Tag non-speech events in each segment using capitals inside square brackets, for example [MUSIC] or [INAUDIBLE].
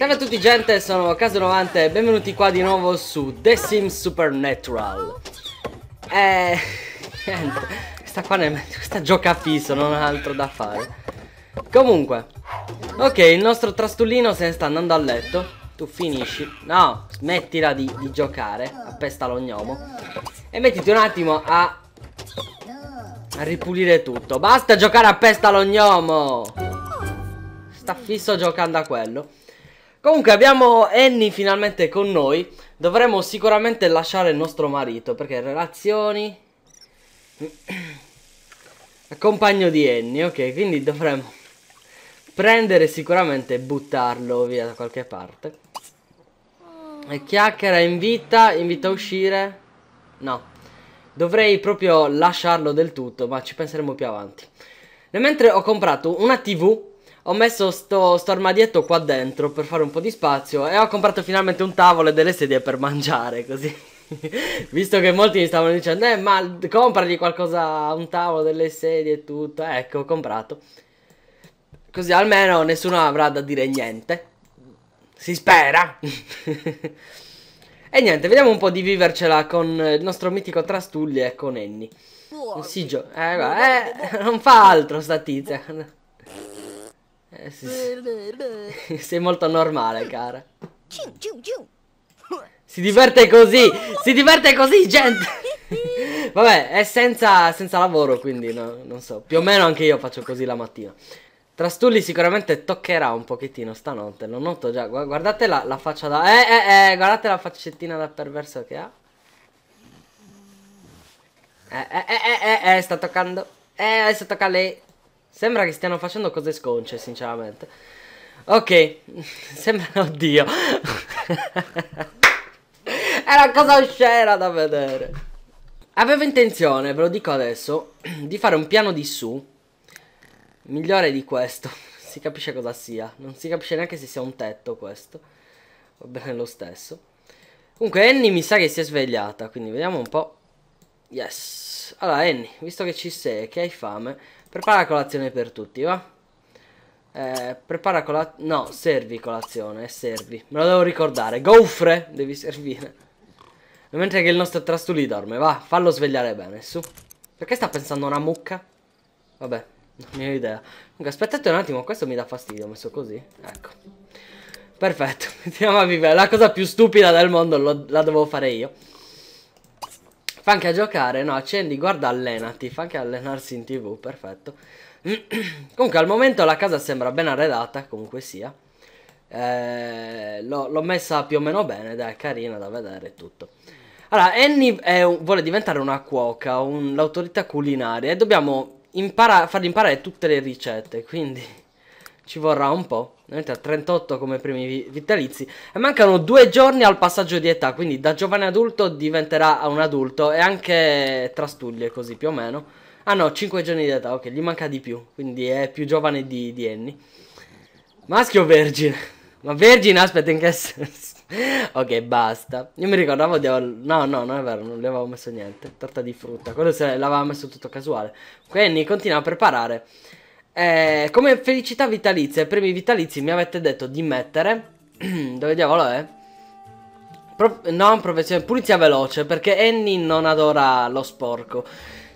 Salve a tutti gente, sono Caso90 e benvenuti qua di nuovo su The Sims Supernatural E... Eh, [LAUGHS] niente, questa qua ne metto, questa gioca fisso, non ha altro da fare Comunque, ok, il nostro trastullino se ne sta andando a letto Tu finisci, no, smettila di, di giocare, appesta l'ognomo E mettiti un attimo a... a ripulire tutto Basta giocare a pesta l'ognomo! Sta fisso giocando a quello Comunque abbiamo Annie finalmente con noi. Dovremmo sicuramente lasciare il nostro marito perché relazioni... Compagno di Annie, ok, quindi dovremmo prendere sicuramente e buttarlo via da qualche parte. E chiacchiera, invita, invita a uscire. No, dovrei proprio lasciarlo del tutto, ma ci penseremo più avanti. Nel mentre ho comprato una tv ho messo sto, sto, armadietto qua dentro per fare un po' di spazio e ho comprato finalmente un tavolo e delle sedie per mangiare così. [LAUGHS] Visto che molti mi stavano dicendo, eh ma compragli qualcosa, un tavolo, delle sedie e tutto, ecco ho comprato. Così almeno nessuno avrà da dire niente. Si spera. [LAUGHS] e niente, vediamo un po' di vivercela con il nostro mitico Trastulli e con Enni. Eh, non si gioca. Eh, eh, non fa altro sta tizia. Eh, sì, sì. Eh, eh, [LAUGHS] Sei molto normale, cara. Si diverte così! Si diverte così, [LAUGHS] gente! Vabbè, è senza, senza lavoro, quindi no, non so. Più o meno anche io faccio così la mattina. Trastulli sicuramente toccherà un pochettino stanotte, lo noto già. Guardate la, la faccia da... Eh, eh, eh, guardate la faccettina da perverso che ha. eh, eh, eh, eh, eh sta toccando. Eh, adesso tocca a lei. Sembra che stiano facendo cose sconce, sinceramente. Ok, [LAUGHS] sembra... Oddio. [LAUGHS] Era una cosa scena da vedere. Avevo intenzione, ve lo dico adesso, [CLEARS THROAT] di fare un piano di su migliore di questo. [LAUGHS] Si capisce cosa sia. Non si capisce neanche se sia un tetto questo. Va bene lo stesso. Comunque Annie mi sa che si è svegliata, quindi vediamo un po'. Yes. Allora Annie, visto che ci sei e che hai fame, Prepara colazione per tutti, va? Eh, prepara colazione... No, servi colazione, servi. Me lo devo ricordare. Gofre, devi servire. Mentre che il nostro trastulli dorme, va, fallo svegliare bene, su. Perché sta pensando a una mucca? Vabbè, non ho idea. Comunque, aspettate un attimo, questo mi dà fastidio, ho messo così. Ecco. Perfetto, [LAUGHS] mettiamo a vivere. La cosa più stupida del mondo lo, la devo fare io. Fa anche a giocare, no, accendi, guarda, allenati, fa anche allenarsi in tv, perfetto. [CLEARS THROAT] comunque al momento la casa sembra ben arredata, comunque sia. Eh, l'ho, messa più o meno bene, dai, carina da vedere tutto. Allora, Annie un, vuole diventare una cuoca, un, l'autorità culinaria, e dobbiamo impara- fargli imparare tutte le ricette, quindi ci vorrà un po'. Ovviamente a 38 come primi vitalizi. E mancano due giorni al passaggio di età, quindi da giovane adulto diventerà un adulto e anche Trastullie così più o meno. Ah no, 5 giorni di età, ok, gli manca di più, quindi è più giovane di, di Annie. Maschio o vergine? Ma vergine, aspetta, in che senso? [LAUGHS] ok, basta. Io mi ricordavo di aver... No, no, non è vero, non gli avevo messo niente. Torta di frutta, quello se l'aveva messo tutto casuale. Quindi continua a preparare eh, come felicità vitalizia e premi vitalizi mi avete detto di mettere... [CLEARS THROAT] dove diavolo è? Pro non professione, pulizia veloce, perché Annie non adora lo sporco.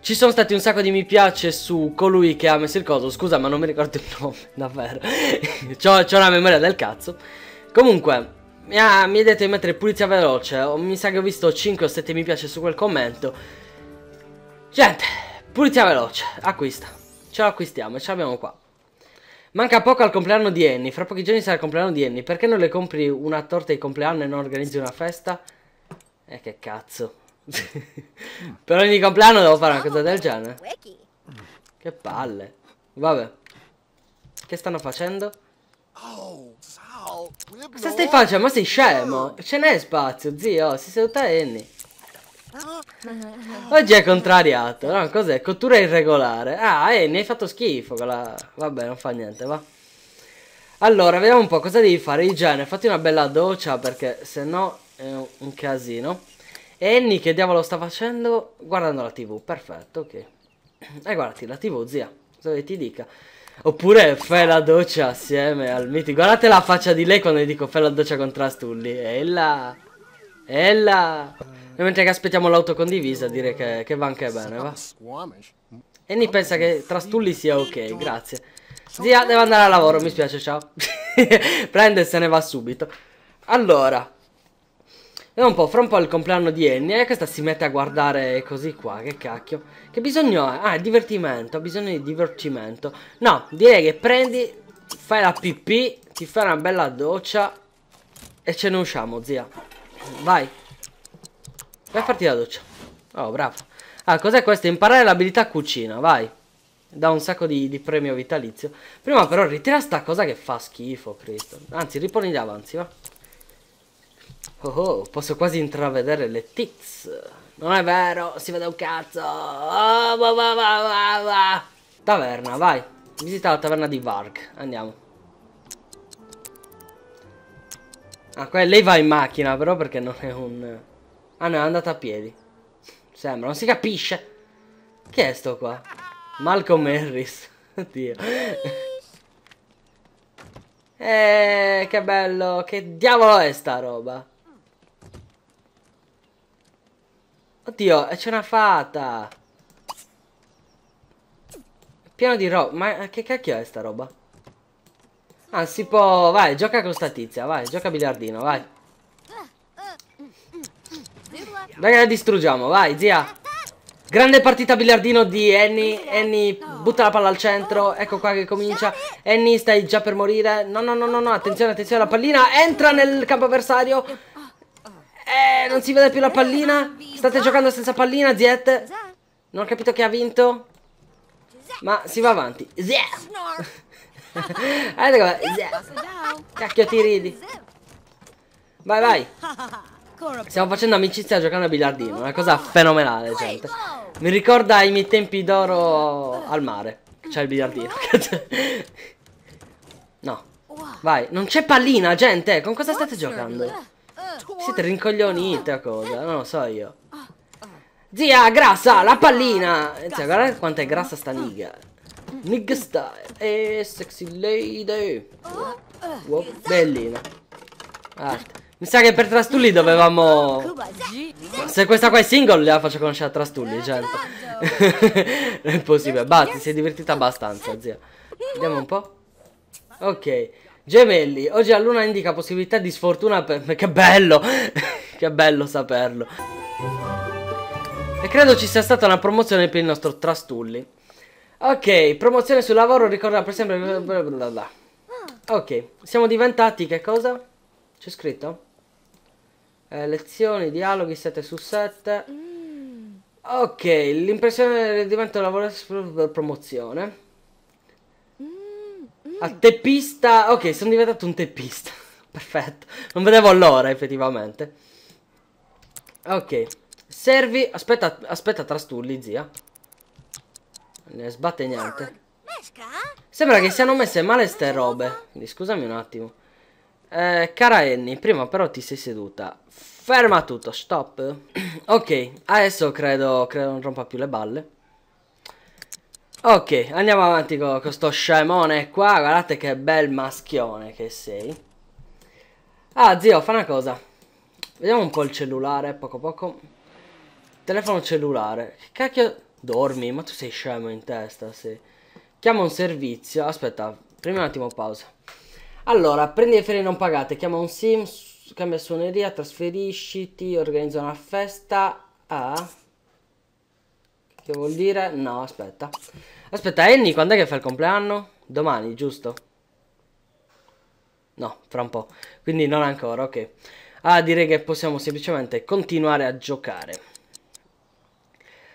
Ci sono stati un sacco di mi piace su colui che ha messo il coso. Scusa, ma non mi ricordo il nome, [LAUGHS] davvero. [LAUGHS] C'ho una memoria del cazzo. Comunque, mi, ha, mi hai detto di mettere pulizia veloce. Mi sa che ho visto 5 o 7 mi piace su quel commento. Gente, pulizia veloce, acquista ce l'acquistiamo e ce l'abbiamo qua. Manca poco al compleanno di Annie, fra pochi giorni sarà il compleanno di Annie, perché non le compri una torta di compleanno e non organizzi una festa? Eh che cazzo. [LAUGHS] per ogni compleanno devo fare una cosa del genere. Che palle. Vabbè. Che stanno facendo? Cosa stai facendo? Ma sei scemo? Ce n'è spazio, zio. Si seduta Annie. [LAUGHS] Oggi è contrariato, no? Cos'è? Cottura irregolare. Ah, eh, ne hai fatto schifo quella... Vabbè, non fa niente, va. Allora, vediamo un po' cosa devi fare. Igiene, fatti una bella doccia perché se no è un casino. E Annie che diavolo sta facendo? Guardando la tv, perfetto, ok. E eh, guardati la tv, zia, cosa ti dica. Oppure fai la doccia assieme al miti. Guardate la faccia di lei quando gli dico fai la doccia con Trastulli. Ella... Ella... E mentre che aspettiamo l'autocondivisa direi che, che va anche bene, va. Annie pensa che Trastulli sia ok, grazie. Zia, devo andare a lavoro, mi spiace, ciao. [LAUGHS] Prende e se ne va subito. Allora. Vediamo un po', fra un po' il compleanno di Annie e eh, questa si mette a guardare così qua, che cacchio. Che bisogno è? Ah, è divertimento, ha bisogno di divertimento. No, direi che prendi, fai la pipì, ti fai una bella doccia e ce ne usciamo, zia. Vai. Vai a farti la doccia. Oh, bravo. Ah, cos'è questo? Imparare l'abilità cucina, vai. Da un sacco di, di, premio vitalizio. Prima però ritira sta cosa che fa schifo, Cristo. Anzi, riponi riponili avanti, va. Oh, oh, posso quasi intravedere le tits. Non è vero, si vede un cazzo. Oh, va, va, va, taverna, vai. Visita la taverna di Varg. Andiamo. Ah, lei va in macchina però perché non è un... Ah no, è andato a piedi. Sembra, non si capisce. Chi è sto qua? Malcolm Harris. [LAUGHS] Oddio. Eeeh, che bello. Che diavolo è sta roba? Oddio, c'è una fata. Piano di roba. Ma che cacchio è sta roba? Ah, si può... Vai, gioca con sta tizia, vai. Gioca a biliardino, vai. Dai la distruggiamo, vai zia Grande partita biliardino di Annie Annie butta la palla al centro Ecco qua che comincia Annie stai già per morire No no no no no attenzione attenzione la pallina Entra nel campo avversario Eh non si vede più la pallina State giocando senza pallina ziette Non ho capito che ha vinto Ma si va avanti Zia [LAUGHS] eh, Cacchio ti ridi Vai vai Stiamo facendo amicizia giocando a biliardino, una cosa fenomenale, gente. Mi ricorda i miei tempi d'oro al mare. C'è il biliardino. [LAUGHS] no. Vai, non c'è pallina, gente. Con cosa state giocando? Uh, uh. Siete rincoglionite o cosa? Non lo so io. Uh, Zia, grassa, la pallina. Zia, guarda quanto è grassa sta nigga. Nigga style. E sexy lady. Wow, bellina. Guarda. Mi sa che per Trastulli dovevamo... Se questa qua è single la faccio conoscere a Trastulli, certo. non [LAUGHS] è possibile. Basta, si è divertita abbastanza, zia. Vediamo un po'. Ok. Gemelli, oggi la luna indica possibilità di sfortuna per... Che bello! [LAUGHS] che bello saperlo. E credo ci sia stata una promozione per il nostro Trastulli. Ok, promozione sul lavoro ricorda per sempre... Ok, siamo diventati che cosa? C'è scritto? eh, lezioni, dialoghi 7 su 7. Mm. Ok, l'impressione del rendimento lavoro per promozione. Mm. Mm. A teppista, ok, sono diventato un teppista. [LAUGHS] Perfetto, non vedevo l'ora effettivamente. Ok, servi, aspetta, aspetta trastulli zia. Ne sbatte niente. Eh? Sembra che siano messe male ste robe. Quindi scusami un attimo. Eh, cara Annie, prima però ti sei seduta. Ferma tutto, stop. [CLEARS THROAT] ok, adesso credo, credo non rompa più le balle. Ok, andiamo avanti con, questo scemone qua. Guardate che bel maschione che sei. Ah, zio, fa una cosa. Vediamo un po' il cellulare, poco poco. Telefono cellulare. Che cacchio... Dormi? Ma tu sei scemo in testa, sì. Chiamo un servizio. Aspetta, prima un attimo pausa. Allora, prendi le ferie non pagate, chiama un sim, cambia suoneria, trasferisciti, organizza una festa. Ah. Che vuol dire? No, aspetta. Aspetta, Annie, quando è che fa il compleanno? Domani, giusto? No, fra un po'. Quindi non ancora, ok. Ah, direi che possiamo semplicemente continuare a giocare.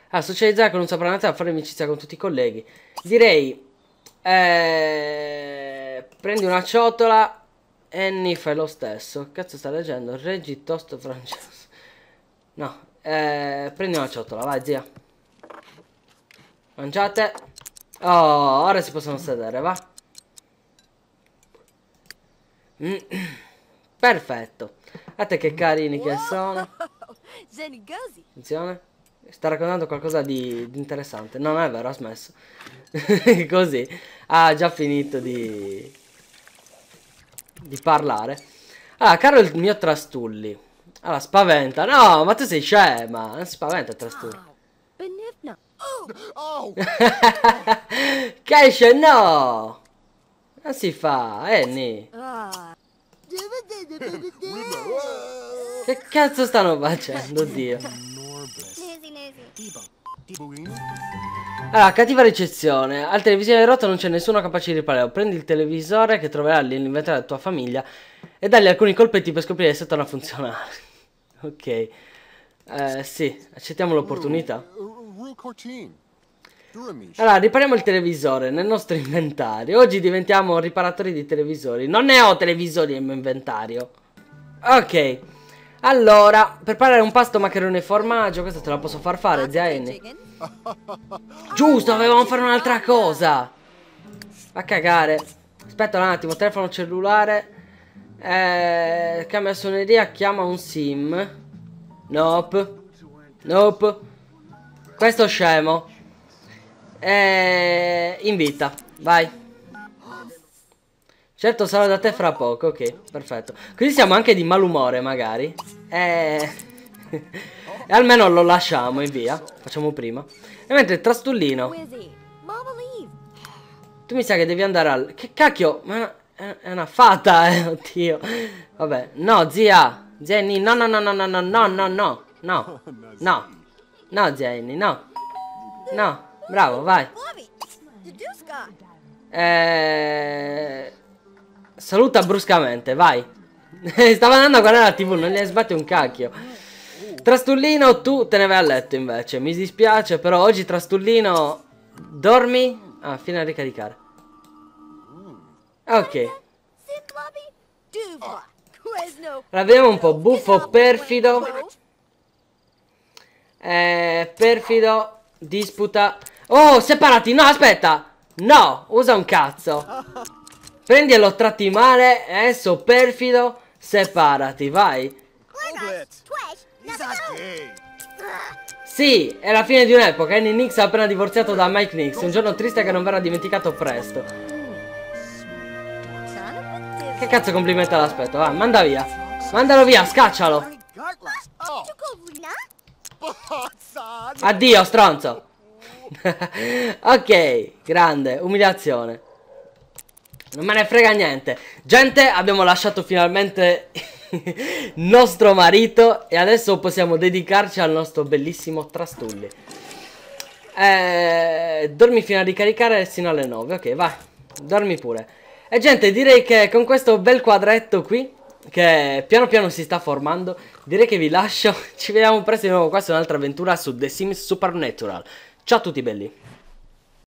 Ah, socializzare con un soprannaturale, fare amicizia con tutti i colleghi. Direi eh, Prendi una ciotola e ni fai lo stesso. Cazzo sta leggendo? Reggi tosto francese. No, eh, prendi una ciotola, vai zia. Mangiate. Oh, ora si possono sedere, va. Mm. Perfetto. Guardate che carini che sono. Attenzione. [LAUGHS] sta raccontando qualcosa di, di interessante. No, non è vero, ha smesso. [LAUGHS] Così. Ha già finito di, di parlare. Ah, caro il mio Trastulli. Allora, spaventa. No, ma tu sei scema. Non spaventa Trastulli. Oh. [LAUGHS] Cash no! Non si fa, Annie. Eh, ah. Che cazzo stanno facendo, Dio? Allora, cattiva ricezione. Al televisore rotto non c'è nessuno capace di riparare. Prendi il televisore che troverai all'inventario della tua famiglia e dagli alcuni colpetti per scoprire se torna a funzionare. [LAUGHS] ok. Eh, sì, accettiamo l'opportunità. Allora, ripariamo il televisore nel nostro inventario. Oggi diventiamo riparatori di televisori. Non ne ho televisori nel mio inventario. Ok. Allora, preparare un pasto maccheroni e formaggio, questo te la posso far fare, zia Eni. Giusto, dovevamo fare un'altra cosa. Va a cagare. Aspetta un attimo, telefono cellulare. Eh, cambia suoneria, chiama un sim. Nope. Nope. Questo è scemo. Eh, invita, vai. Certo, sarò da te fra poco, ok, perfetto. Così siamo anche di malumore, magari. E... e almeno lo lasciamo e via. Facciamo prima. E mentre il trastullino... Tu mi sa che devi andare al... Che cacchio? Ma è una fata, eh, oddio. Vabbè, no, zia. Zenny no, no, no, no, no, no, no, no, no, no, no. No, Zenny no. No, bravo, vai. Eeeh Saluta bruscamente, vai. [LAUGHS] Stava andando a guardare la tv, non ne sbatti un cacchio. Trastullino, tu te ne vai a letto invece. Mi dispiace, però oggi Trastullino... Dormi? Ah, fino a ricaricare. Ok. L'abbiamo un po' buffo, perfido. Eh, perfido, disputa. Oh, separati. No, aspetta. No, usa un cazzo. Prendi e lo tratti male, adesso eh, perfido, separati, vai. Sì, è la fine di un'epoca, Annie eh, Nix ha appena divorziato da Mike Nix, un giorno triste che non verrà dimenticato presto. Che cazzo complimenta l'aspetto, va, manda via. Mandalo via, scaccialo. Addio, stronzo. [LAUGHS] ok, grande, umiliazione. Non me ne frega niente. Gente, abbiamo lasciato finalmente nostro marito e adesso possiamo dedicarci al nostro bellissimo Trastulli. Eh, dormi fino a ricaricare sino alle 9, ok, vai. Dormi pure. E gente, direi che con questo bel quadretto qui che piano piano si sta formando, direi che vi lascio. [LAUGHS] Ci vediamo presto di nuovo qua su un'altra avventura su The Sims Supernatural. Ciao a tutti belli.